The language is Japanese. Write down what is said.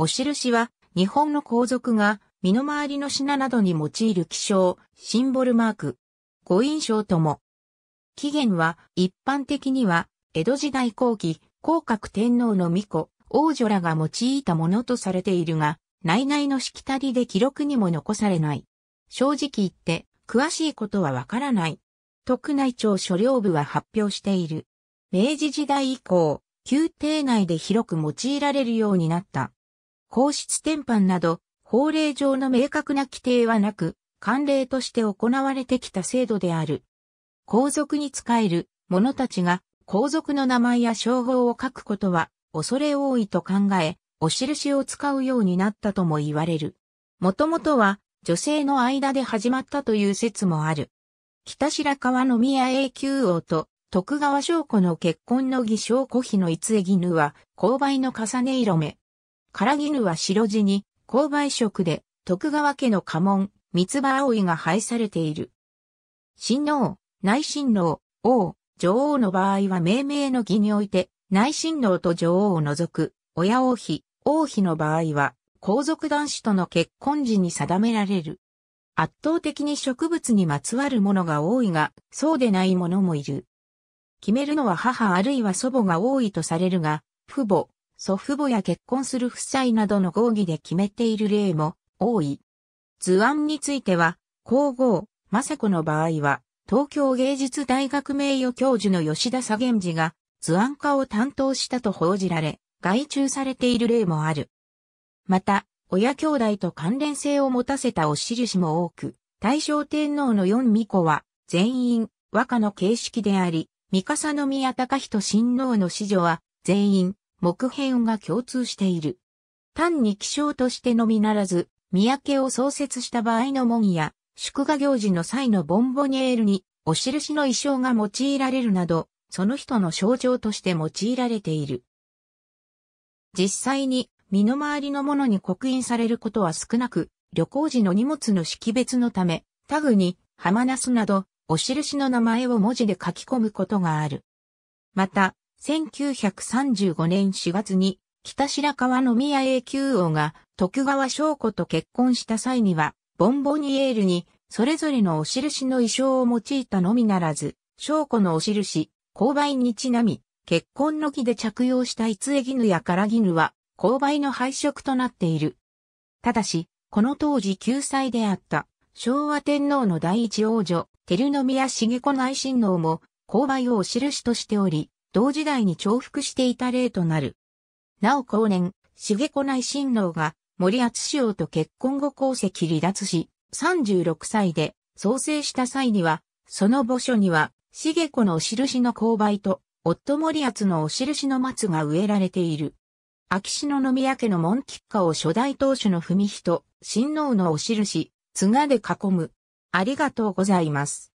お印は、日本の皇族が、身の回りの品などに用いる記章、シンボルマーク。ご印象とも。起源は、一般的には、江戸時代後期、皇格天皇の御子、王女らが用いたものとされているが、内々のしきたりで記録にも残されない。正直言って、詳しいことはわからない。徳内庁所領部は発表している。明治時代以降、宮廷内で広く用いられるようになった。皇室転範など、法令上の明確な規定はなく、慣例として行われてきた制度である。皇族に仕える者たちが皇族の名前や称号を書くことは恐れ多いと考え、お印を使うようになったとも言われる。もともとは女性の間で始まったという説もある。北白川の宮永久王と徳川将子の結婚の偽証古妃の逸衣絹は勾配の重ね色目、唐絹は白地に、勾配色で、徳川家の家紋、三つ葉葵が配されている。親王、内親王、王、女王の場合は命名の儀において、内親王と女王を除く、親王妃、王妃の場合は、皇族男子との結婚時に定められる。圧倒的に植物にまつわるものが多いが、そうでないものもいる。決めるのは母あるいは祖母が多いとされるが、父母、祖父母や結婚する夫妻などの合議で決めている例も多い。図案については、皇后、雅子の場合は、東京芸術大学名誉教授の吉田左源氏が図案家を担当したと報じられ、外注されている例もある。また、親兄弟と関連性を持たせたお印も多く、大正天皇の四巫女は全員和歌の形式であり、三笠宮隆人親王の子女は全員木片が共通している。単に気象としてのみならず、三宅を創設した場合の門や、祝賀行事の際のボンボニエールに、お印の衣装が用いられるなど、その人の象徴として用いられている。実際に、身の回りのものに刻印されることは少なく、旅行時の荷物の識別のため、タグに、ハマナスなど、お印の名前を文字で書き込むことがある。また、1935年4月に北白河宮永久王が徳川翔子と結婚した際には、ボンボニエールにそれぞれのお印の衣装を用いたのみならず、翔子のお印、勾配にちなみ、結婚の儀で着用した逸衣絹や唐絹は、勾配の配色となっている。ただし、この当時9歳であった昭和天皇の第一王女、照宮茂子内親王も、勾配をお印としており、同時代に重複していた例となる。なお後年、重子内親王が森厚王と結婚後功績離脱し、36歳で創生した際には、その墓所には、重子のお印の勾配と、夫森厚のお印の松が植えられている。秋篠宮家の門吉家を初代当主の文人、親王のお印、津賀で囲む。ありがとうございます。